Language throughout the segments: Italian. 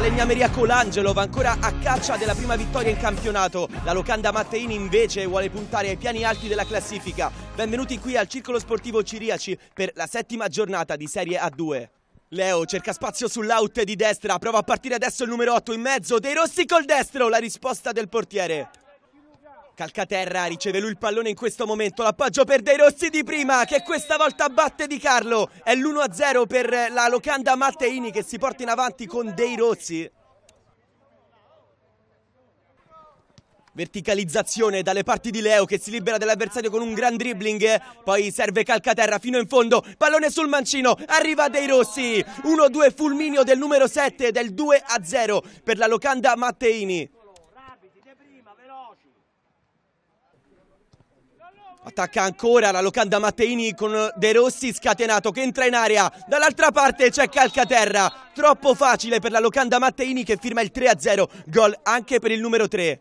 Legnameri a Colangelo va ancora a caccia della prima vittoria in campionato. La locanda Matteini invece vuole puntare ai piani alti della classifica. Benvenuti qui al Circolo Sportivo Ciriaci per la settima giornata di Serie A2. Leo cerca spazio sull'out di destra, prova a partire adesso il numero 8 in mezzo, dei rossi col destro, la risposta del portiere. Calcaterra riceve lui il pallone in questo momento, l'appoggio per dei rossi di prima che questa volta batte Di Carlo, è l'1-0 per la locanda Matteini che si porta in avanti con dei rossi. Verticalizzazione dalle parti di Leo che si libera dell'avversario con un gran dribbling. Poi serve Calcaterra fino in fondo. Pallone sul mancino. Arriva Dei Rossi. 1-2 fulminio del numero 7 del 2-0 per la locanda Matteini. Attacca ancora la locanda Matteini con De Rossi scatenato che entra in area. Dall'altra parte c'è Calcaterra. Troppo facile per la locanda Matteini che firma il 3-0. Gol anche per il numero 3.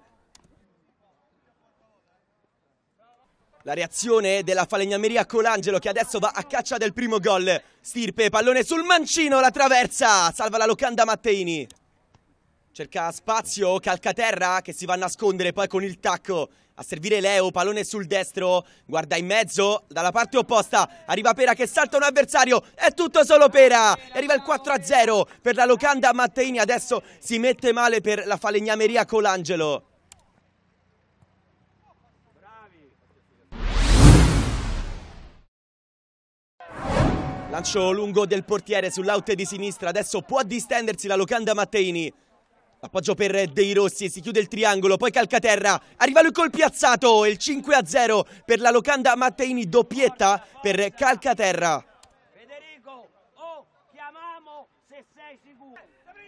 La reazione della falegnameria Colangelo che adesso va a caccia del primo gol. Stirpe, pallone sul mancino, la traversa. Salva la locanda Matteini. Cerca spazio Calcaterra che si va a nascondere poi con il tacco a servire Leo, pallone sul destro, guarda in mezzo, dalla parte opposta, arriva Pera che salta un avversario, è tutto solo Pera, arriva il 4-0 per la locanda Matteini, adesso si mette male per la falegnameria Colangelo. Lancio lungo del portiere sull'out di sinistra, adesso può distendersi la locanda Matteini. Appoggio per Dei Rossi e si chiude il triangolo, poi Calcaterra, arriva lui col piazzato e il 5-0 a per la locanda Matteini, doppietta per Calcaterra.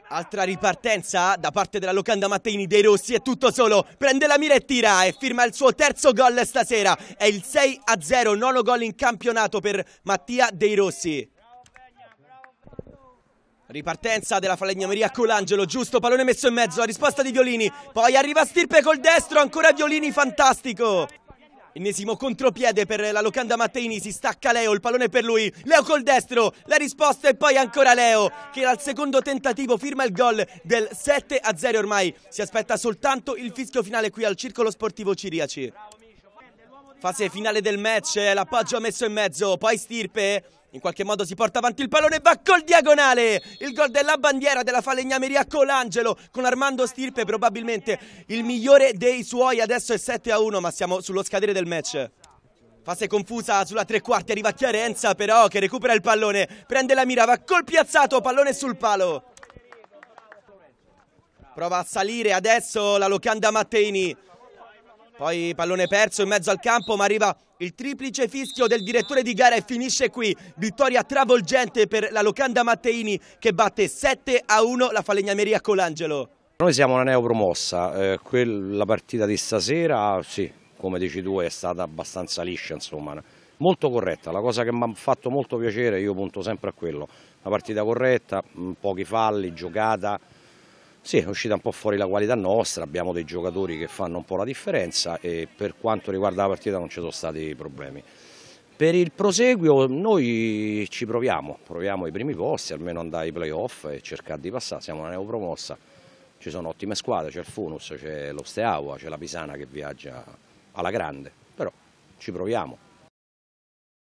Altra ripartenza da parte della locanda Matteini dei Rossi, è tutto solo, prende la mira e tira e firma il suo terzo gol stasera, è il 6-0, a nono gol in campionato per Mattia dei Rossi. Ripartenza della falegnameria Colangelo, giusto, pallone messo in mezzo, la risposta di Violini, poi arriva Stirpe col destro, ancora Violini, fantastico! Ennesimo contropiede per la locanda Matteini, si stacca Leo, il pallone per lui, Leo col destro, la risposta e poi ancora Leo che al secondo tentativo firma il gol del 7 0 ormai, si aspetta soltanto il fischio finale qui al Circolo Sportivo Ciriaci. Fase finale del match, eh, l'appoggio messo in mezzo, poi Stirpe in qualche modo si porta avanti il pallone e va col diagonale. Il gol della bandiera della falegnameria Colangelo con Armando Stirpe, probabilmente il migliore dei suoi. Adesso è 7 a 1, ma siamo sullo scadere del match. Fase confusa sulla tre quarti, arriva Chiarenza però che recupera il pallone, prende la mira, va col piazzato, pallone sul palo. Prova a salire adesso la locanda Matteini. Poi pallone perso in mezzo al campo ma arriva il triplice fischio del direttore di gara e finisce qui. Vittoria travolgente per la locanda Matteini che batte 7 a 1 la falegnameria Colangelo. Noi siamo una neopromossa, eh, la partita di stasera sì, come dici tu è stata abbastanza liscia insomma, molto corretta, la cosa che mi ha fatto molto piacere, io punto sempre a quello, una partita corretta, pochi falli, giocata, sì, è uscita un po' fuori la qualità nostra, abbiamo dei giocatori che fanno un po' la differenza e per quanto riguarda la partita non ci sono stati problemi. Per il proseguio noi ci proviamo, proviamo i primi posti, almeno andare ai playoff e cercare di passare, siamo una neopromossa, ci sono ottime squadre, c'è il Funus, c'è l'Osteaua, c'è la Pisana che viaggia alla grande, però ci proviamo.